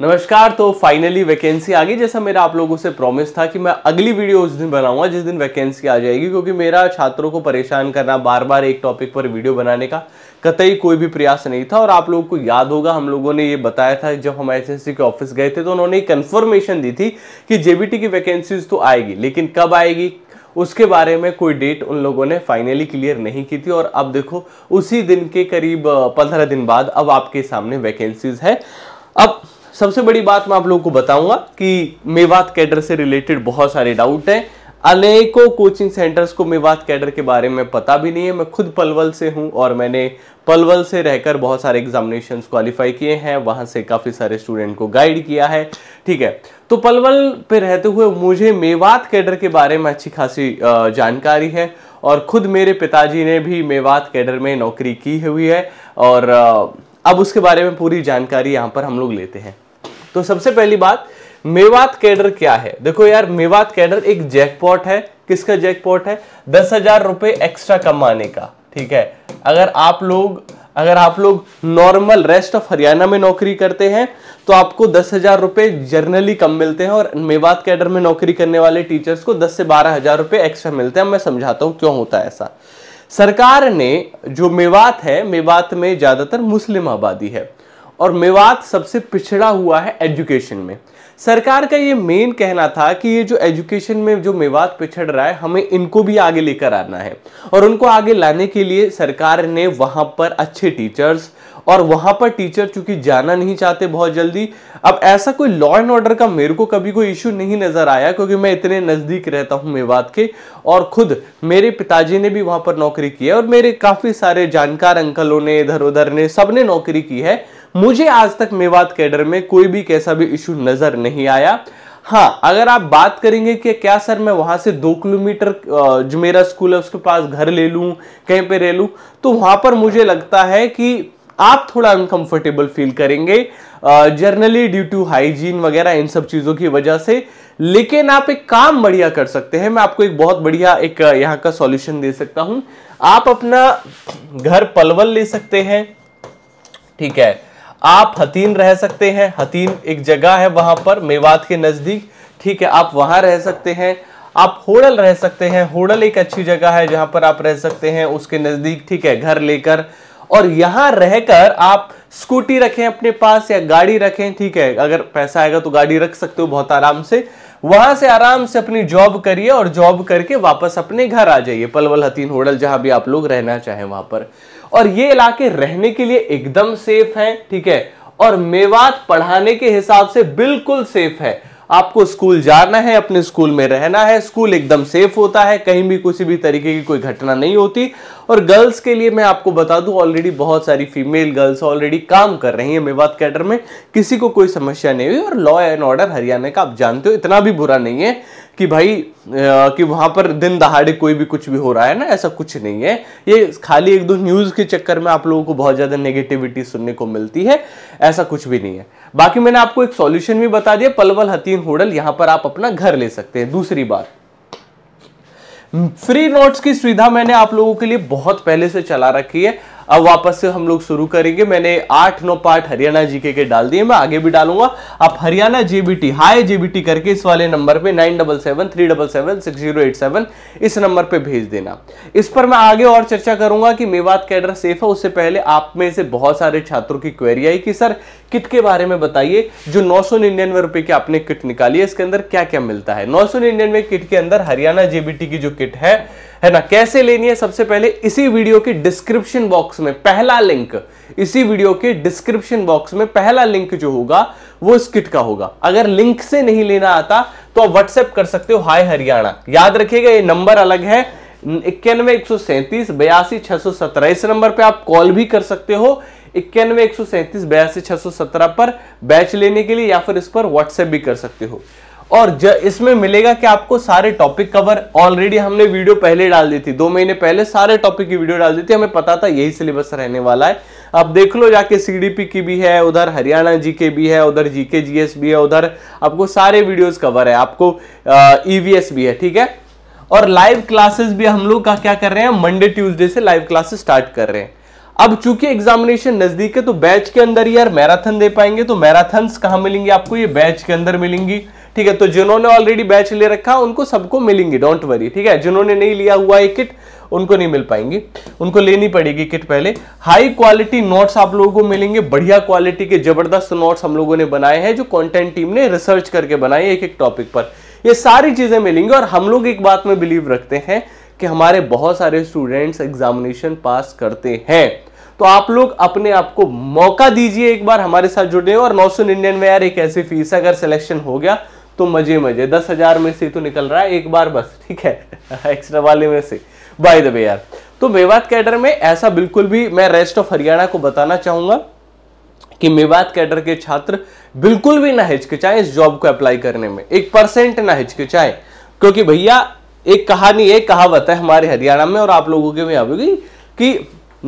नमस्कार तो finally vacancy आ गई जैसा मेरा आप लोगों से प्रॉमिस था कि मैं अगली वीडियो उस दिन बनाऊंगा जिस दिन वैकेंसी आ जाएगी क्योंकि मेरा छात्रों को परेशान करना बार बार एक टॉपिक पर वीडियो बनाने का कतई कोई भी प्रयास नहीं था और आप लोगों को याद होगा हम लोगों ने ये बताया था जब हम एस के ऑफिस गए थे तो उन्होंने कन्फर्मेशन दी थी कि जेबीटी की वैकेंसीज तो आएगी लेकिन कब आएगी उसके बारे में कोई डेट उन लोगों ने फाइनली क्लियर नहीं की थी और अब देखो उसी दिन के करीब पंद्रह दिन बाद अब आपके सामने वैकेंसीज है अब सबसे बड़ी बात मैं आप लोगों को बताऊंगा कि मेवात कैडर से रिलेटेड बहुत सारे डाउट हैं अनेकों कोचिंग सेंटर्स को मेवात कैडर के बारे में पता भी नहीं है मैं खुद पलवल से हूं और मैंने पलवल से रहकर बहुत सारे एग्जामिनेशन क्वालिफाई किए हैं वहां से काफ़ी सारे स्टूडेंट को गाइड किया है ठीक है तो पलवल पे रहते हुए मुझे मेवात कैडर के बारे में अच्छी खासी जानकारी है और खुद मेरे पिताजी ने भी मेवात कैडर में नौकरी की हुई है और अब उसके बारे में पूरी जानकारी यहाँ पर हम लोग लेते हैं तो सबसे पहली बात मेवात कैडर क्या है देखो यार मेवात कैडर एक जैकपॉट है किसका जैकपॉट है दस हजार रुपए एक्स्ट्रा कमाने का ठीक है अगर आप लोग अगर आप लोग नॉर्मल रेस्ट ऑफ हरियाणा में नौकरी करते हैं तो आपको दस हजार रुपये जर्नली कम मिलते हैं और मेवात कैडर में नौकरी करने वाले टीचर्स को दस से बारह हजार रुपये एक्स्ट्रा मिलते हैं मैं समझाता हूँ क्यों होता है ऐसा सरकार ने जो मेवात है मेवात में ज़्यादातर मुस्लिम आबादी है और मेवात सबसे पिछड़ा हुआ है एजुकेशन में सरकार का ये मेन कहना था कि ये जो एजुकेशन में जो मेवात पिछड़ रहा है हमें इनको भी आगे लेकर आना है और उनको आगे लाने के लिए सरकार ने वहां पर अच्छे टीचर्स और वहां पर टीचर चूंकि जाना नहीं चाहते बहुत जल्दी अब ऐसा कोई लॉ एंड ऑर्डर का मेरे को कभी कोई इश्यू नहीं नज़र आया क्योंकि मैं इतने नज़दीक रहता हूं मेवात के और खुद मेरे पिताजी ने भी वहां पर नौकरी की है और मेरे काफ़ी सारे जानकार अंकलों ने इधर उधर ने सबने नौकरी की है मुझे आज तक मेवात कैडर में कोई भी कैसा भी इशू नजर नहीं आया हाँ अगर आप बात करेंगे कि क्या सर मैं वहां से दो किलोमीटर जो मेरा स्कूल है उसके पास घर ले लू कहीं पे रह लू तो वहां पर मुझे लगता है कि आप थोड़ा अनकंफर्टेबल फील करेंगे जर्नली ड्यू टू हाइजीन वगैरह इन सब चीज़ों की वजह से लेकिन आप एक काम बढ़िया कर सकते हैं मैं आपको एक बहुत बढ़िया एक यहाँ का सॉल्यूशन दे सकता हूं आप अपना घर पलवल ले सकते हैं ठीक है आप हतीन रह सकते हैं हतीन एक जगह है वहां पर मेवात के नज़दीक ठीक है आप वहां रह सकते हैं आप होड़ल रह सकते हैं होड़ल एक अच्छी जगह है जहां पर आप रह सकते हैं उसके नज़दीक ठीक है घर लेकर और यहां रहकर आप स्कूटी रखें अपने पास या गाड़ी रखें ठीक है अगर पैसा आएगा तो गाड़ी रख सकते हो बहुत आराम से वहां से आराम से अपनी जॉब करिए और जॉब करके वापस अपने घर आ जाइए पलवल हतीन होडल जहां भी आप लोग रहना चाहें वहां पर और ये इलाके रहने के लिए एकदम सेफ हैं ठीक है और मेवात पढ़ाने के हिसाब से बिल्कुल सेफ है आपको स्कूल जाना है अपने स्कूल में रहना है स्कूल एकदम सेफ होता है कहीं भी किसी भी तरीके की कोई घटना नहीं होती और गर्ल्स के लिए मैं आपको बता दूं ऑलरेडी बहुत सारी फीमेल गर्ल्स ऑलरेडी काम कर रही हैं मेवात कैडर में किसी को कोई समस्या नहीं हुई और लॉ एंड ऑर्डर हरियाणा का आप जानते हो इतना भी बुरा नहीं है कि भाई आ, कि वहाँ पर दिन दहाड़े कोई भी कुछ भी हो रहा है ना ऐसा कुछ नहीं है ये खाली एक दो न्यूज़ के चक्कर में आप लोगों को बहुत ज़्यादा नेगेटिविटी सुनने को मिलती है ऐसा कुछ भी नहीं है बाकी मैंने आपको एक सॉल्यूशन भी बता दिया पलवल हतीन होडल यहां पर आप अपना घर ले सकते हैं दूसरी बात फ्री नोट्स की सुविधा मैंने आप लोगों के लिए बहुत पहले से चला रखी है अब वापस से हम लोग शुरू करेंगे मैंने आठ नौ पार्ट हरियाणा जीके के डाल दिए मैं आगे भी डालूंगा आप हरियाणा जेबीटी हाई जेबीटी करके इस वाले नंबर पे nine double seven three double seven six zero eight seven इस नंबर पे भेज देना इस पर मैं आगे और चर्चा करूंगा कि मेवात कैडर सेफ है उससे पहले आप में से बहुत सारे छात्रों की क्वेरी आई कि सर किट के बारे में बताइए जो नौ सौ निन्यानवे रुपए की आपने किट निकाली है इसके अंदर क्या क्या मिलता है नौ सौ निन्यानवे किट के अंदर हरियाणा जेबीटी की जो किट है है ना कैसे लेनी है सबसे पहले इसी वीडियो के डिस्क्रिप्शन बॉक्स में पहला लिंक इसी वीडियो के डिस्क्रिप्शन बॉक्स में पहला लिंक जो होगा वो इस किट का होगा अगर लिंक से नहीं लेना आता तो आप व्हाट्सएप कर सकते हो हाय हरियाणा याद रखिएगा ये नंबर अलग है इक्यानवे एक सौ सैंतीस बयासी छह सौ सत्रह इस नंबर पे आप कॉल भी कर सकते हो इक्यानवे एक सौ सैंतीस बयासी छह सौ सत्रह पर बैच लेने के लिए या फिर इस पर व्हाट्सएप भी कर सकते हो और इसमें मिलेगा कि आपको सारे टॉपिक कवर ऑलरेडी हमने वीडियो पहले डाल दी थी दो महीने पहले सारे टॉपिक की वीडियो डाल दी थी हमें पता था यही सिलेबस रहने वाला है अब देख लो जाके सीडीपी की भी है उधर हरियाणा जी भी है उधर जीके जीएस भी है उधर आपको सारे वीडियोस कवर है आपको ईवीएस e भी है ठीक है और लाइव क्लासेस भी हम लोग का क्या कर रहे हैं मंडे ट्यूसडे से लाइव क्लासेस स्टार्ट कर रहे हैं अब चूंकि एग्जामिनेशन नजदीक है तो बैच के अंदर यार मैराथन दे पाएंगे तो मैराथन कहा मिलेंगे आपको ये बैच के अंदर मिलेंगी ठीक है तो जिन्होंने ऑलरेडी बैच ले रखा उनको सबको मिलेंगी डोंट वरी ठीक है जिन्होंने नहीं लिया हुआ है किट उनको नहीं मिल पाएंगी उनको लेनी पड़ेगी किट पहले हाई क्वालिटी नोट्स आप लोगों को मिलेंगे बढ़िया क्वालिटी के जबरदस्त नोट्स हम लोगों ने बनाए हैं जो कंटेंट टीम ने रिसर्च करके बनाए एक एक टॉपिक पर ये सारी चीज़ें मिलेंगी और हम लोग एक बात में बिलीव रखते हैं कि हमारे बहुत सारे स्टूडेंट्स एग्जामिनेशन पास करते हैं तो आप लोग अपने आप को मौका दीजिए एक बार हमारे साथ जुड़ने और नौ सौ निन्यानवे यार एक ऐसी फीस अगर सिलेक्शन हो गया तो मजे मजे दस हजार में से तो निकल रहा है एक बार बस ठीक है एक्स्ट्रा वाले में से बाय द वे यार तो मेवात कैडर में ऐसा बिल्कुल भी मैं रेस्ट ऑफ हरियाणा को बताना चाहूंगा कि मेवात कैडर के छात्र बिल्कुल भी ना हिचकिचाए इस जॉब को अप्लाई करने में एक परसेंट ना हिचकिचाए क्योंकि भैया एक कहानी एक कहावत है हमारे हरियाणा में और आप लोगों के में आवेगी कि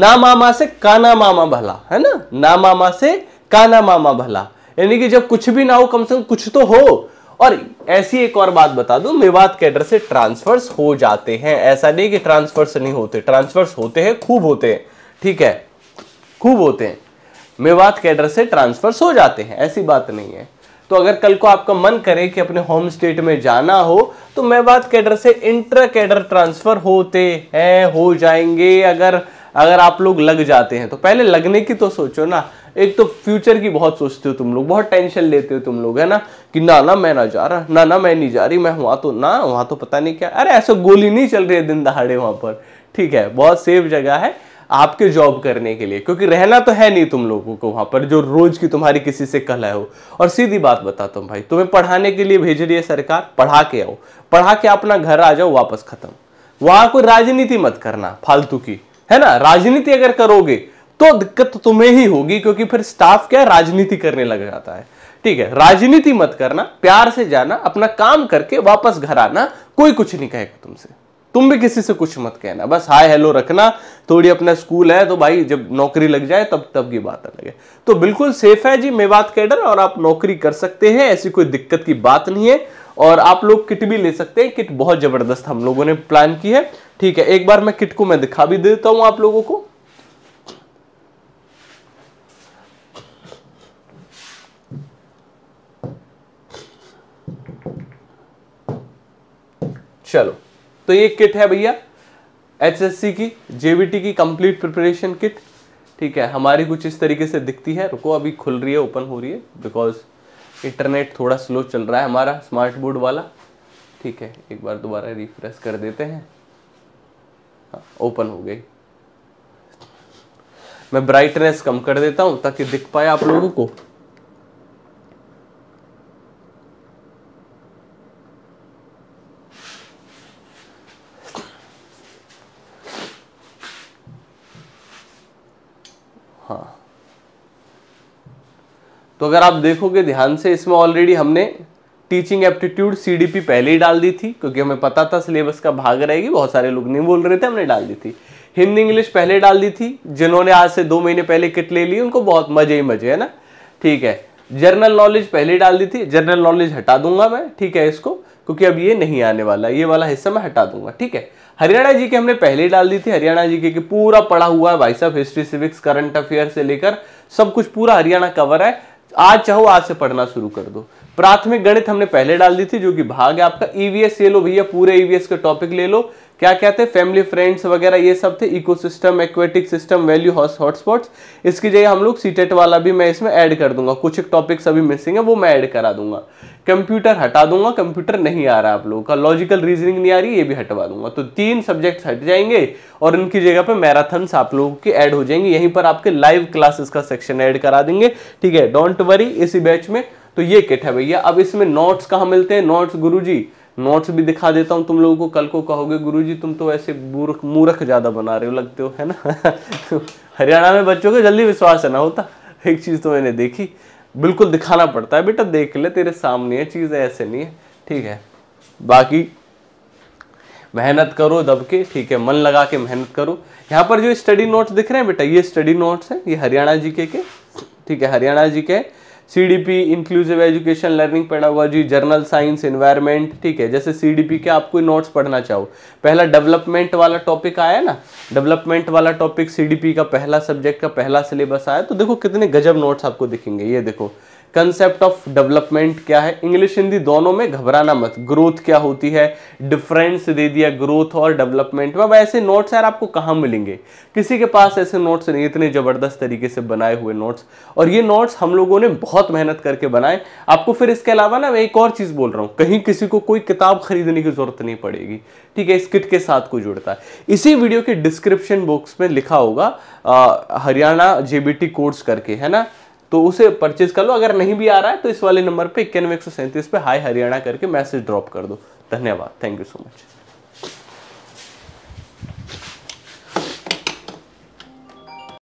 ना मामा से काना मामा भला है ना ना मामा से काना मामा भला यानी कि जब कुछ भी ना हो कम से कम कुछ तो हो और ऐसी एक और बात बता दूं मेवात कैडर से ट्रांसफर्स हो जाते हैं ऐसा नहीं कि ट्रांसफर्स नहीं होते ट्रांसफर्स होते हैं खूब होते हैं ठीक है खूब होते हैं मेवात कैडर से ट्रांसफर्स हो जाते हैं ऐसी बात नहीं है तो अगर कल को आपका मन करे कि अपने होम स्टेट में जाना हो तो मेवात कैडर से इंटर कैडर ट्रांसफर होते हैं हो जाएंगे अगर अगर आप लोग लग जाते हैं तो पहले लगने की तो सोचो ना एक तो फ्यूचर की बहुत सोचते हो तुम लोग बहुत टेंशन लेते हो तुम लोग है ना कि ना ना मैं ना जा रहा ना ना मैं नहीं जा रही मैं वहाँ तो ना वहाँ तो पता नहीं क्या अरे ऐसा गोली नहीं चल रही है दिन दहाड़े वहाँ पर ठीक है बहुत सेफ जगह है आपके जॉब करने के लिए क्योंकि रहना तो है नहीं तुम लोगों को वहाँ पर जो रोज की तुम्हारी किसी से कला हो और सीधी बात बताता हूँ भाई तुम्हें पढ़ाने के लिए भेज रही है सरकार पढ़ा के आओ पढ़ा के अपना घर आ जाओ वापस खत्म वहाँ कोई राजनीति मत करना फालतू की है ना राजनीति अगर करोगे तो दिक्कत तो तुम्हें ही होगी क्योंकि फिर स्टाफ क्या राजनीति करने लग जाता है ठीक है राजनीति मत करना प्यार से जाना अपना काम करके वापस घर आना कोई कुछ नहीं कहेगा तुमसे तुम भी किसी से कुछ मत कहना बस हाय हेलो रखना थोड़ी अपना स्कूल है तो भाई जब नौकरी लग जाए तब तब की बात अलग है तो बिल्कुल सेफ है जी मेवात कैडर और आप नौकरी कर सकते हैं ऐसी कोई दिक्कत की बात नहीं है और आप लोग किट भी ले सकते हैं किट बहुत जबरदस्त हम लोगों ने प्लान की है ठीक है एक बार मैं किट को मैं दिखा भी देता हूँ आप लोगों को चलो तो ये किट है भैया एचएससी की जेवीटी की कंप्लीट प्रिपरेशन किट ठीक है हमारी कुछ इस तरीके से दिखती है रुको अभी खुल रही है ओपन हो रही है बिकॉज इंटरनेट थोड़ा स्लो चल रहा है हमारा स्मार्ट बोर्ड वाला ठीक है एक बार दोबारा रिफ्रेश कर देते हैं हाँ ओपन हो गई मैं ब्राइटनेस कम कर देता हूँ ताकि दिख पाए आप लोगों को तो अगर आप देखोगे ध्यान से इसमें ऑलरेडी हमने टीचिंग एप्टीट्यूड सीडीपी पहले ही डाल दी थी क्योंकि हमें पता था सिलेबस का भाग रहेगी बहुत सारे लोग नहीं बोल रहे थे हमने डाल दी थी हिंदी इंग्लिश पहले डाल दी थी जिन्होंने आज से दो महीने पहले किट ले ली उनको बहुत मजे ही मजे है ना ठीक है जनरल नॉलेज पहले डाल दी थी जनरल नॉलेज हटा दूंगा मैं ठीक है इसको क्योंकि अब ये नहीं आने वाला ये वाला हिस्सा मैं हटा दूंगा ठीक है हरियाणा जी के हमने पहले डाल दी थी हरियाणा जी के, पूरा पड़ा हुआ है भाई साहब हिस्ट्री सिविक्स करंट अफेयर से लेकर सब कुछ पूरा हरियाणा कवर है आज चाहो आज से पढ़ना शुरू कर दो प्राथमिक गणित हमने पहले डाल दी थी जो कि भाग है आपका ईवीएस e ले लो भैया पूरे ईवीएस e के टॉपिक ले लो क्या क्या थे फैमिली फ्रेंड्स वगैरह ये सब थे ecosystem aquatic system value hotspots इसकी जगह हम लोग सीटेट e वाला भी मैं इसमें ऐड कर दूंगा कुछ एक टॉपिक्स अभी मिसिंग है वो मैं ऐड करा दूंगा कंप्यूटर हटा दूंगा कंप्यूटर नहीं आ रहा आप लोगों का लॉजिकल रीजनिंग नहीं आ रही ये भी हटवा दूंगा तो तीन सब्जेक्ट्स हट जाएंगे और इनकी जगह पर मैराथन्स आप लोगों के ऐड हो जाएंगे यहीं पर आपके लाइव क्लासेस का सेक्शन ऐड करा देंगे ठीक है डोंट वरी इसी बैच में तो ये किट है भैया अब इसमें नोट्स कहाँ मिलते हैं नोट्स गुरुजी नोट्स भी दिखा देता हूँ तुम लोगों को कल को कहोगे गुरुजी तुम तो ऐसे मूर्ख मूर्ख ज़्यादा बना रहे हो लगते हो है ना हरियाणा में बच्चों को जल्दी विश्वास है ना होता एक चीज़ तो मैंने देखी बिल्कुल दिखाना पड़ता है बेटा देख ले तेरे सामने है चीज़ ऐसे नहीं है ठीक है बाकी मेहनत करो दब के ठीक है मन लगा के मेहनत करो यहाँ पर जो स्टडी नोट्स दिख रहे हैं बेटा ये स्टडी नोट्स हैं ये हरियाणा जी के ठीक है Haryana G K CDP inclusive education learning pedagogy general science environment ठीक है जैसे सीडीपी के आपको नोट्स पढ़ना चाहो पहला डेवलपमेंट वाला टॉपिक आया ना डेवलपमेंट वाला टॉपिक सीडीपी का पहला सब्जेक्ट का पहला सिलेबस आया तो देखो कितने गजब नोट्स आपको दिखेंगे ये देखो कंसेप्ट ऑफ डेवलपमेंट क्या है इंग्लिश हिंदी दोनों में घबराना मत ग्रोथ क्या होती है डिफरेंस दे दिया ग्रोथ और डेवलपमेंट में अब ऐसे नोट्स यार आपको कहाँ मिलेंगे किसी के पास ऐसे नोट्स नहीं इतने ज़बरदस्त तरीके से बनाए हुए नोट्स और ये नोट्स हम लोगों ने बहुत मेहनत करके बनाए आपको फिर इसके अलावा ना मैं एक और चीज़ बोल रहा हूँ कहीं किसी को कोई किताब खरीदने की ज़रूरत नहीं पड़ेगी ठीक है इस किट के साथ को जुड़ता है इसी वीडियो के डिस्क्रिप्शन बॉक्स में लिखा होगा हरियाणा जेबीटी कोर्स करके है ना तो उसे परचेज कर लो अगर नहीं भी आ रहा है तो इस वाले नंबर पर इक्यानवे एक सौ सैंतीस पे हाई हरियाणा करके मैसेज ड्रॉप कर दो धन्यवाद थैंक यू सो मच